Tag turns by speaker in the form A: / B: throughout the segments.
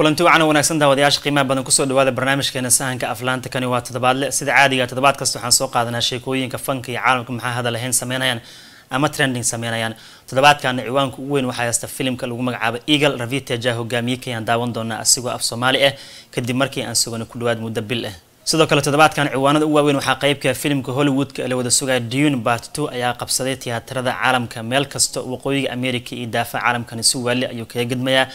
A: kulanti wacan wanagsan daawadayaasha qiimaha badan kusoo dhawaada barnaamijkeena sahanka aflaanta kani waa todobaadle sida caadiga todobaad kasta waxaan soo qaadanaa sheekooyinka fanka iyo caalamka maxaa hadal ahayn sameynayaan ama trending sameynayaan toddobaadkaana ciwaanka ugu weyn waxaa haysta filimka lagu magacaabo eagle raviteja hogaamiye kayaan daawan doonaa asigoo af soomaali ah kadib markii aan sugana ku dhawaad muddo bil ah sidoo kale toddobaadkan ciwaanada u waaweyn waxaa qaybka ah filimka hollywoodka la wada sugaya dune bart two ayaa qabsaday tiyaatarada caalamka meel kasta waqooyiga ameerika iyo daafa caalamkani si waali ayuu kaga gedmayaa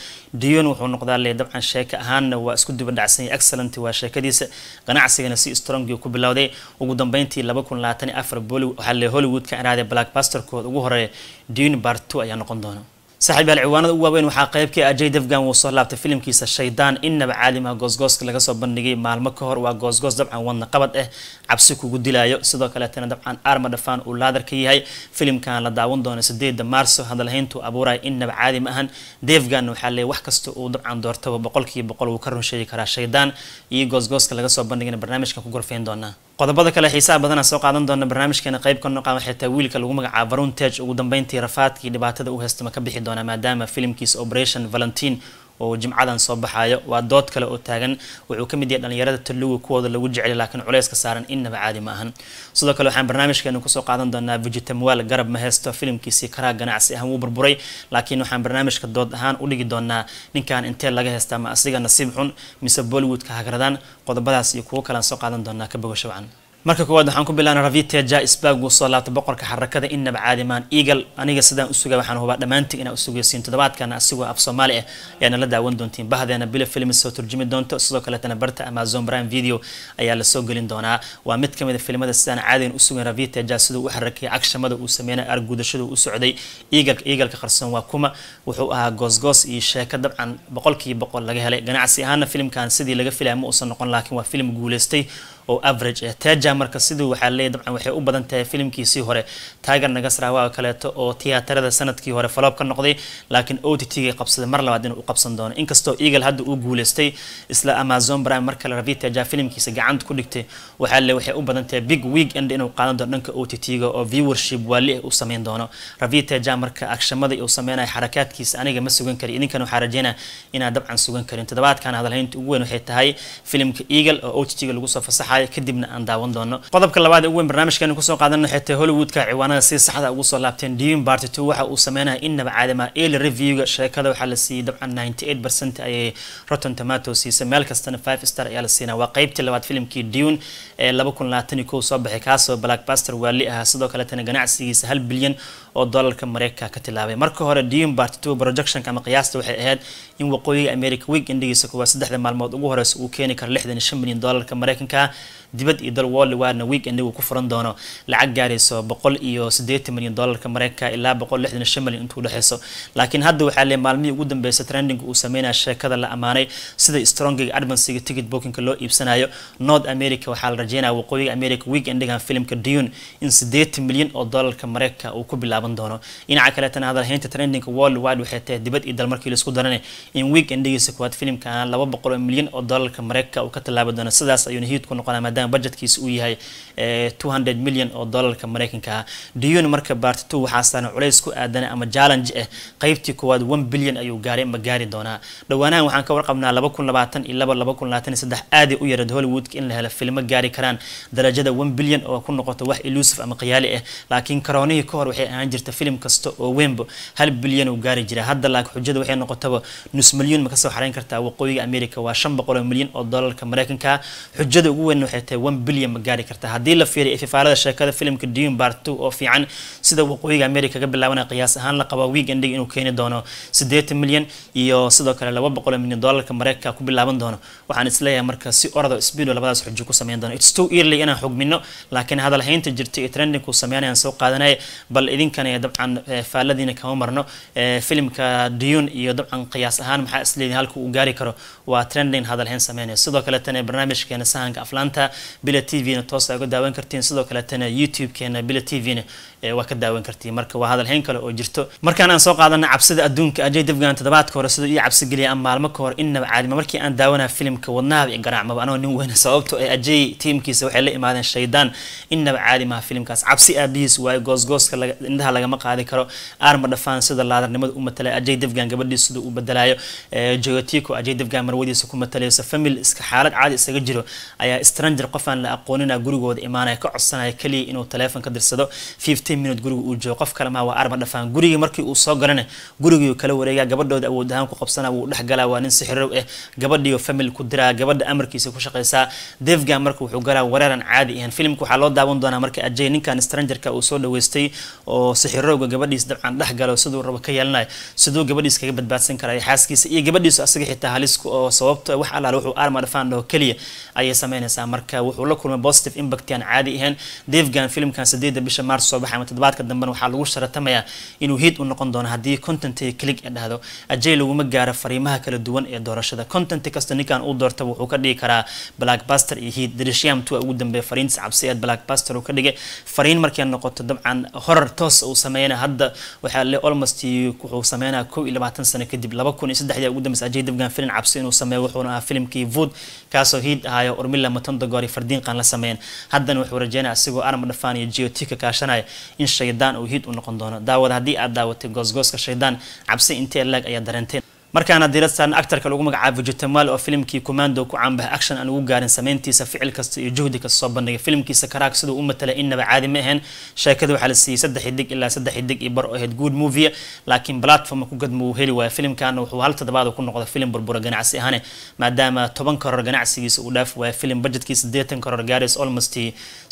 A: dune wuxuu noqdaa le dabcan sheeke ahaanna waa isku duba dhacsanya excellent waa sheekadiisa ganacsigana si strongii ku bilowday ugu dambeyntii waxaa le hollywoodka inaaday blackbasterkooda ugu horeeya dune bart two ayaa noqon doona saaxiib yaal ciwaanada ugu waaweyn waxaa qeybkii ah jay defgan wuu soo laabtay filimkiisa shaydaan innaba caalimaha goosgooska laga soo bandhigay maalmo ka hor waa goosgoos dabcan wadna qabad ah cabsi kugu dilaayo sidoo kaleetana dabcan aarma dhafaan uu laadar ka yahay filimkan la daawan doona sideedda maarso hadalhayntuu abuuraya innaba caalim ahan defgan waxaa leey wax kasta uu dabcan doortaba boqolkiiba boqol wuu ka runsheegi karaa shaydaan iyo goosgooska laga soo bandhigayna barnaamijkan ku gorfeyn doonaa qodobada kale xiisaha badana soo qaadan doona barnaamijkeena qeyb ka noqan xitaa wiilka lagu magacaabo baruntage ugu dambeyntii rafaadkii dhibaatada u haystama ka bixi doona maadaama filimkiisa operation valentin oo jimcadan soo baxayo waa dood kale oo taagan wuxuu ka mid yahay dhallinyarada tallugu kuwooda lagu jecelay laakiin culayska saaran innaba caadi ma ahan sidoo kale waxaan barnaamijkeenu kusoo qaadan doonaa vijitamwaal garab ma heysto filimkiisii karaa ganacsi ahaan wuu burburay laakiin waxaan barnaamijka dood ahaan u dhigi doonaa ninkan intee laga heystaa ma asiga nasiib xun mise bollywoodka hagradaan qodobadaas iyo kuwo kalean soo qaadan doonaa ka bogo shabcan marka koowaad waxaan ku bilaana ravite jaisbagu soo laabta boqorka xarakada inaba caadimaan eagal aniga sidaan usuga waxaan hubaa dhammaantii inaa usugaysiin toddobaadkana asigoo af soomaali ah ayaana la daawan doontiin bahdeena bilo film soo turjumi doonto sidoo kaleetana barta amazon prime video ayaa lasoo gelin doonaa waa mid ka mid a sidaan caadigan usugan ravite siduu u xarakayay cagshamada uu sameynay argudashada u socday eagalka eagalka qarsoon waa kuma wuxuu ahaa goosgoos iyo sheeko dabcan boqolkiiba boqol laga helay ganacsi ahaana filimkan sidii laga filaya ma uusan noqon laakiin waa filim guuleystay oo average ah teja marka siduu waxaa leeyahy dabcan waxay u badan tahay filimkiisii hore tiger nagasrawa oo kaleeto oo tiyaatarada sanadkii hore faloob ka noqday laakiin o t t-ga qabsaday mar labaad inuu u qabsan doono inkastoo eagle hadda uu guuleystay isla amazon prime marka la rabi teja filimkiisa gacanta ku dhigtay waxaa leeyahy waxay u badan tahay big weekend inuu qaadan doono dhanka o t t-ga oo viewership waali u sameyn doono ravi teja marka agshamadii uu sameynaya xarakaadkiisa aniga ma sugan kari idinkan waxaa rajeynaa inaan dabcan sugan karin toddobaadkan hadalhaynta ugu weyn waxay tahay filimka eagle oo o t t-ga lagu soo fasaxa baxaya kadibna aan daawan doono qodobka labaad ee ugu weyn barnaamijkan kusoo qaadanna xitaa hollywoodka ciwaanada si saxda ugu soo laabteen diyun barty two waxa uu sameynaya innaba caadama eli reviewga sheekada waxaa la siiyey dabcan ninety eight percent ayay roton tomato siisay meel kastana five star ayaa la siinaa waa qeybtii labaad filimkii dune ee laba kun labaatan iyo kow soo baxay kaasoo blackbaster waali ahaa sidoo kaletana ganacsigiisa hal bilyan oo dalalka mareykanka ka tilaabay marka hore deembartto projectionka ama qiyaasta waxay ahayd in waqooyiga america weeg indhigiisa kuwaa saddexda maalmood ugu horeysa uu keeni karo lixdan shan milyan doolarka mareykanka dibad iyo dal wally waarna weeg indhigu ku furan doono lacag gaarayso boqol iyo siddeetan milyan doolarka mareykanka ilaa boqol lixdan shan milyan intuu dhexeyso laakiin hadda waxaa le maalmihii ugu dambeysay trendinga uu sameynaya sheekada la amaanay sida strongiga advansiga ticket bookinka loo iibsanayo north america waxaa la rajeynaya waqooyiga america weeg indhigan filimka dune in siddeetan milyan oo doolarka mareykanka uu ku bilaabo taaban doono dhinaca kaletana hadal haynta trendinga world waxay tahay dibad iyo dal laisku darane in week endhigiisa kuwaad filimkana laba boqol milyan oo doolarka mareykanka uu ka tallaabi doono sidaas ayuuna hiid noqonaa maadaama budgetkiisa uu yahay eh, two hundred milyan oo doolarka mareykanka ah duyun marka baart two waxaa culays ku aadana ama challenge ah eh, qeybtii kuwaad one bilyan ayuu gaaray ma gaari doonaa dhowaanahan waxaan ka warqabnaa laba kun labaatan iyo laba laba kun labaatan iyo saddex aadi u yarad hollywoodka in la helo filmo gaari karaan darajada one bilyan oo ku noqoto wax eluusif ama khiyaali ah laakiin karoonihii ka hor waxay ahaan jirta filim kasta oo weynba hal bilyan uu gaari jira hadda laakiin xujada waxay noqotaba nus milyuun ma kasoo xarayn kartaa waqooyiga america waa shan boqol oo milyan oo doolarka maraykanka xujada ugu weyn waxay tahay one bilyan ma gaari kartaa haddii la fiiriyo ififaalada sheekada filimka dune part two oo fiican sida waqooyiga america ka bilaabanaya qiyaas ahaan la qabaa week ending inuu keeni doono siddeetan milyan iyo sidoo kale laba boqol oo milyan doolarka maraykanka ku bilaaban doono waxaan isleeyahay marka si orado speedo labadaas xujo ku sameyn doono it's too early inaan xugmino laakiin hadalhaynta jirta iyo trendingku sameynayaan soo qaadanaya bal idinkan sheeganaya dabcan faalladiina kama marno filimka dun iyo dabcan qiyaas ahaan maxaa isleeyihin halka uu gaari karo waa trending hadalhayn sameynaya sidoo kaleetana barnaamijkeena sahanka aflaanta bila t v-na toosa uga daawan kartiin sidoo kaleetana youtube bila t v-na waa ka daawan kartiin marka waa hadalhayn kale oo jirto markaan aan soo qaadana cabsida adduunka ajay dafgan toddobaadka hore siduu ii cabsi geliya maalmo ka hor innaba caadima markii aan daawanaya filimka wadnahaba iyo garaacmaba anoo nin weyna sababto ee ah ajay tiimkiisa waxay la imaadeen shaydaan innaba caadimaha filimkaas cabsi aabihiis waayo goosgooska indhaha lagama qaadi karo arma dhafaan sida laadarnimada u matalay ajay dafgan gabadhii uu badalaayo jogotiko ajay dafgan marwadiisa ku matalayso famil iska xaalad caadi isaga jiro ayaa stranger qofaan la aqoonina gurigooda imaanaya ka codsanaya kaliya inuu teleefon ka dirsado fifteen minute guriga uu joogo qof kale maha waa arma dhafaan gurigii markii uu soo galana gurigii kala wareegaa gabadhooda awood ahaan ku qabsana wuu dhexgalaa waa nin sixirow ah eh. gabadhiiyo famil ku diraa gabadha amarkiisa ku shaqaysaa defgan marka wuxuu galaa wareeran caadi ahan filimka waxaa loo daawan doonaa marka ajay ninkan strangerka uu soo dhaweystay oo sixirowga gabadhiis dabcan dhexgalo siduu rabo ka yeelanay siduu gabadhiis kaga badbaadsan karaya xaaskiisa iyo gabadhiisu asaga xitaa haliska oo sababto wax alaal wuxuu arma dhaho keliya ayay sameynaysaa marka wuxuu la kulmay positive impact aan caadi ahayn defgan filimkan sideedda bisha maarch soo baxay ama toddobaadka dambena waxaa lagu sharatamayaa inuu hiid u noqon doono haddii contentay click ee dhahdo ajay laguma gaaro fariimaha kala duwan ee doorashada content kasta ninkan uu doortaba wuxuu ka dhigi karaa blackbuster iyo hiid darishyaam tuwa ugu dambeeya fariintiis cabsi ee blackbuster uu ka dhigay fariin markay noqoto dabcan horar toos uu sameeyana hadda waxaa le olmost wuxuu sameynaa kow iyo labaatan sano kadib laba kun iyo saddexdii ugu dambeysay ajay dabgaan filim cabsi inuu sameeyo wuxuuna ahaa filimkii vood kaasoo hiid ahaayo ormila matondo fardiinqan la sameeyeen haddana wuxuu rajeynaya isagoo arma dhafaan iyo geotika kaashanaya in shaydaan uu hiid u noqon doono daawada haddii aad daawatay goosgooska shaydaan cabsi intee laag ayaa dareenteen markaana diirastan actarka lagu magacaabo jitamal oo filimkii commando ku caanbaha action aan ugu gaarin sameyntiisa ficil kasta iyo juhdi kasta soo bandhigay filimkiisa karaag siduu u matalay innaba caadi ma ahayn sheekada waxaa la siiyey saddex idig ilaa saddex idig iyo bar oo ahayd good movie laakiin platforma ku gadma uu heli waayo filimkaana wuxuu hal toddobaad ku noqda filim burbura ganacsi ahane maadaama toban koror ganacsigiisa uu dhaafi waayo filim budgetkii siddeetan koror gaarays almost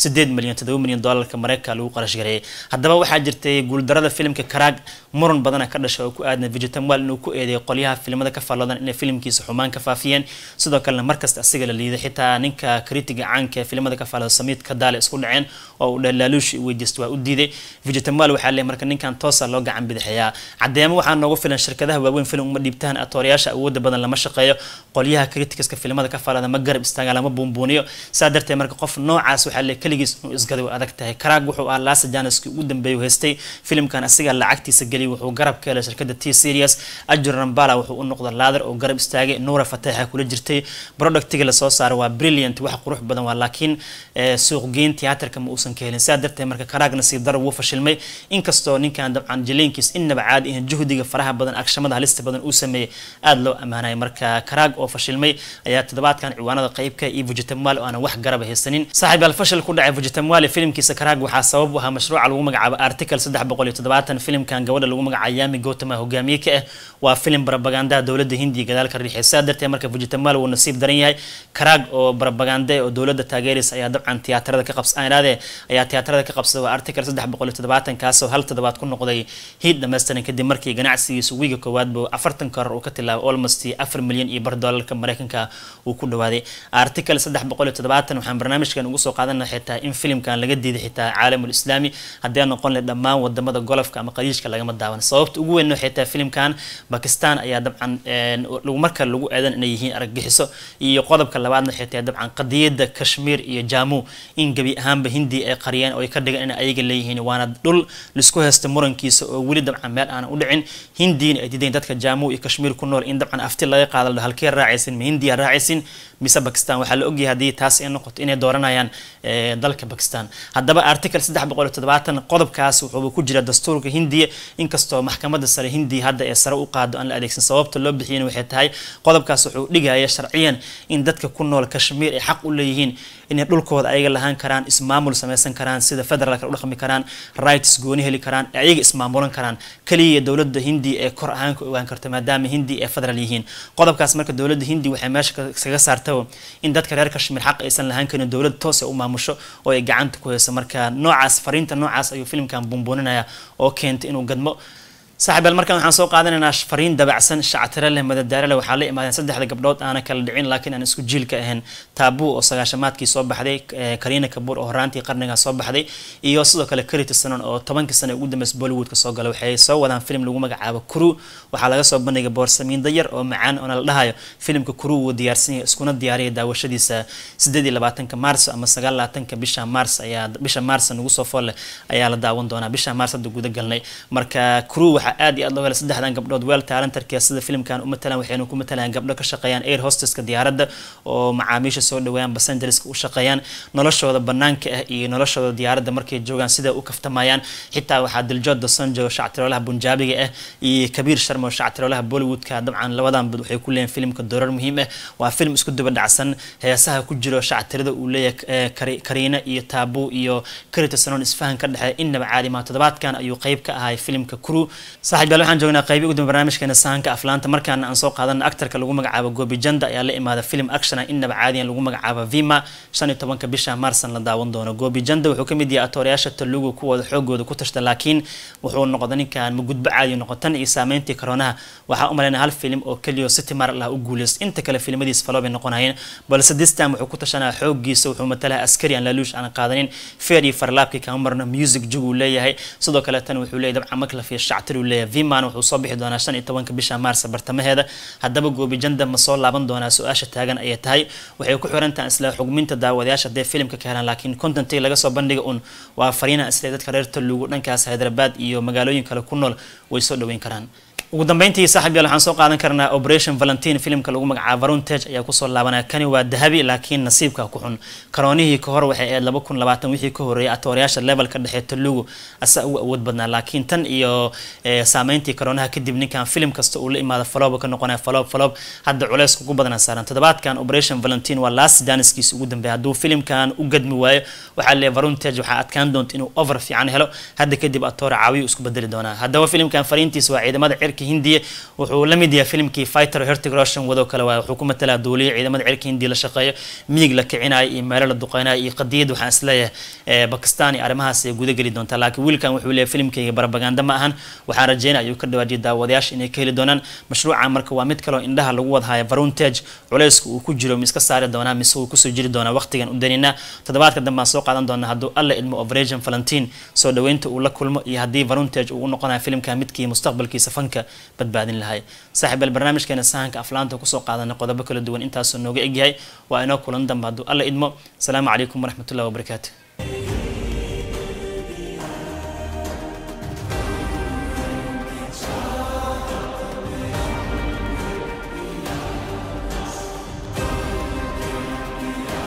A: siddeed milyan toddoba milyan doolarka mareykanka lagu qarash gareeyay haddaba waxaa jirtay guuldarada filimka karaag muran badana ka dhashay oo ku aadan vijitamal inuu ku eedeeyay qolyaha hoggaamiyaha filimada ka faalloodan inay filimkiisa xumaan ka faafiyeen sidoo kalena markasta asiga la liiday xitaa ninka kritiga caanka ee filimada ka faallooda samiid kadaale isku dhaceen oo uu dhalaaluushi weydiisto waa u diiday vijitamal waxaa leey marka ninkan toosa loo gacan bidixayaa caddeemo waxaa noogu filan shirkadaha waaweyn filim uma dhiibtaan atoorayaasha awooda badan lama shaqeeyo qolyaha kritikiska filimada ka faallooda ma garab istaagaan lama buunbuuniyo saa darteed marka qof noocaas waxaa leey keligiis inuu isgaday adag tahay karaag wuxuu ahaa laasa janaski ugu dambeeyay haystay filimkan asiga lacagtiisa geliy wuxuu garab ka helay shirkadda t serias ajur rambala wuxuu u noqda laadar oo garab istaagay nuura fataaxa kula jirtay productiga lasoo saaro waa brilliant wax qurux badan waa laakiin eh, suuqgeyn tiyaatarka ma uusan ka helin sidaa darteed marka karaag nasiib daro wuu fashilmay inkastoo ninkan dabcan jaleynkiis innaba caadi ihin juhdiga faraha badan agshamada halista badan uu sameeyey aada loo ammaanaya marka karaag oo fashilmay ayaa toddobaadkan ciwaanada qaybka iyo ah vujitamual oo aanan wax garaba haysanin saaxiib al fashil ku dhacay vujitamual filimkiisa karaag waxaa sabab u ahaa mashruuca lagu magacaabo article saddex boqol iyo toddobaatan filimkan gabadha lagu magacaabo yami gotama hogaamiye ka ah waa filim barab barabagaandaha dowladda hindiya gadaalka riixay saa darteed marka vijitamal wuu nasiib daran yahay karaag oo barabagaande oo dowladda taageeraysa ayaa dabcan tiyaatarada ka qabsanaade ayaa tiyaatarada ka qabsada waa article saddex boqol iyo toddobaatan kaasoo hal toddobaad ku noqday hiid dhammaystiran kadib markii ganacsigiisu wiiga koowaad buu afartan karar uu ka tilaabay almost afar milyan iyo bar doolarka mareykanka uu ku dhawaaday article saddex boqol iyo toddobaatan waxaan barnaamijkan ugu soo qaadanaa xitaa in filimkan laga diiday xitaa caalamul islaami haddee noqon leh dhammaan wadamada golofka ama qadiishka lagama daawan sababta ugu weyn xitaa filimkan bakistan ayaa ayaa dabcan marka lagu aadan inay yihiin argagixiso iyo qodobka labaadna xitaa dabcan qadiyada kashmiir iyo jamu in gebi ahaanba hindi ay qariyeen oo ay ka dhigan ina ayaga leeyihiin waana dhul laisku haysta murankiisa oo weli dabcan meel aanan u dhicin hindiina ay dideen dadka jamu iyo kashmiir ku nool in dabcan afti laga qaadaldo halkee raacaysin ma hindiya raacaysin mise bakistan waxaa la ogyahay haddii taas ay noqoto inay dooranayaan dalka bakistan haddaba article saddex boqol iyo toddobaatan qodobkaas wuxuuba ku jira dastuurka hindiya inkastoo maxkamadda sare hindiya hadda ee sare u qaado aan la adeegsan sababta loo bixiyeen waxay tahay qodobkaas wuxuu dhigaya sharciyan in dadka ku nool kashmiir ay xaq u leeyihiin inay dhulkooda ayaga lahaan karaan ismaamul samaysan karaan sida federaalka u dhaqmi karaan rights gooni heli karaan ayaga ismaamulan karaan kaliya dowladda hindi ee kor ahaan ku ogaan karta maadaama hindi ee federaal yihiin qodobkaas marka dowladda hindi waxay meesha kaga saartaba in dadka reer kashmiir xaq aysan lahaan karin dowlad toos u maamusho oo ay gacanta ku hayso marka noocaas fariinta noocaas ayuu filimkan buunbuuninaya oo keenta inuu gadmo saaxiibaal markan waxaan soo qaadanaynaa fariin dabacsan shactiro leh madadaalo leh waxaa la imaadeen saddexda gabdhood aana kala dhicin laakiin aan isku jiilka ahayn taabu oo sagaashamaadkii soo baxday eh, kariina kabuur oo horaantii qarniga soo baxday iyo sidoo kale karita sanon oo tobankii sano ugu dambeys bollywoodka soo gala waxay soo wadaan film lagu magacaabo kuru waxaa laga soo bandhigay boorsamiin dayar oo macaan oona la dhahayo filimka kuru wuu diyaarsan yahay iskuna diyaariyay daawashadiisa sideed labaatanka maarso ama sagaal labaatanka bisha maars ayaa bisha maarsa nagu soo foolle ayaa la daawan doonaa bisha maars hadda gudagalnay marka kuru waxaa aad iyo aad loo helay saddexdan gabdhood weel taalantarkiia sida filimkan u matalaan waxayna ku matalaan gabdho ka shaqeeyaan air hosteska diyaaradda oo macaamiisha soo dhawaan bas u shaqeeyaan noloshooda banaanka ah iyo noloshooda diyaaradda markay joogaan sida u kaftamayaan xitaa waxaa diljood dosanjo shactiroolaha bunjaabiga ah iyo kabiir sharma shactiroolaha bollywoodka ah. dabcan labadanba waxay ku leeyihin filimka doorar muhiim ah waa film isku duba dhacsan heesaha ku jiro shactirada uu leeyahay eh, kariina iyo taabu iyo karitasanon isfahan ka dhexeey innaba caadi maa toddobaadkan ayuu qeyb ka ahay filimka kru saaxib yaal waxaan joognaa qaybi ugu dambe barnaamijkeena sahanka aflaanta markaana aan soo qaadana actarka lagu magacaabo goobijanda ayaa la imaada film actiona ah, innaba caadiyan lagu magacaabo vima shan iyo tobanka bisha maarsan la daawan doono goobijanda wuxuu ka mid yahay atoorayaasha talugu kuwooda xoogooda ku tashta laakiin wuxuu noqda ninkan magudbo caadiya noqotan iyo saameyntii koronaha waxaa u malayna hal filim oo keliyo city mar u guulayst inta kale filimadiis faloo noqonayeen balse distan wuxuu ku tashanaa xooggiisa wuxuu matalaha askari aan laaluush aan qaadanin feer iyo farlaabkii kama marno music jug uu leeyahay sidoo kale tan wuxuu leeyahy dabcan makla fiyo shactir uu leeyahay viman wuxuu soo bixi doonaa shan iyo tobanka bisha maarsa bartamaheeda haddaba goobi janda ma soo laaban doonaa su-aasha taagan ayay tahay waxay ku xirantaha isla xugminta daawadayaasha dee filimka ka helaan laakiin kontantii laga soo bandhiga un waa fariinaha isle dadka reer taluugu dhankaas haydarabad iyo magaalooyin kale ku nool way soo dhaweyn karaan ugu dambeyntii saaxib waxaan soo qaadan karnaa operation valentin filimka lagu magacaabo varontage ayaa kusoo laabanaya kani waa dahabi laakiin nasiibka ku xun karoonihii ka hor waxay ahayd laba kun labaatan wixii ka horreeyay atoorayaasha levelka dhexe talugu asaa ugu awood badnaa laakiin tan iyo eh, saameyntii karoonaha kadib ninkan filim kasta uu la imaado falooba ka noqonaya faloob faloob hadda culeys ugu badana saaran toddobaadkan operation valentin waa laas daaniskiis ugu dambeeya hadduu filimkan u gadmi waayo waxaa leeyahay varontage waxaa adkaan doonta inuu over fiican helo hadda kadib atoora caawiyu isku bedeli doonaa haddaba filimkan fariintiis waa ciidamada cirki cirka hindiya wuxuu la mid yahay filimkii fighter hertig russian wado kale waay wuxuu ku matalaa duuliya ciidamada cirka hindiya la shaqeeyo midig la kicinaya iyo meelo la duqeynaya iyo qadiyad waxaan isleeyahay bakistan iyo arrimahaas ay doontaa laakiin wiilkan wuxuu leeyahay filimkayga barabaganda ma ahan waxaan rajeynaya ayuu ka dhawaajiyay daawadayaasha inay ka heli doonaan mashruuca marka waa mid kaleo indhaha lagu wadahaya varuntage culayska uu ku jiro miiska saari doonaa mise uu kusoo jiri doonaa waqtigan u danina toddobaadka dambe soo qaadan doonaa hadduu alla ilmo operation valentin soo dhaweynta uu la kulmo iyo haddii varuntage uu u noqonayo filimka midkii mustaqbalkiisa fanka badbaadin lahay saaxiibaal barnaamijkeena sahanka aflaanta kusoo qaadanay qodobo kala duwan intaasoo nooga egyahay waa inoo kulan dambe hadduu alla idmo asalaamu calaykum waraxmatullahi wabarakaatu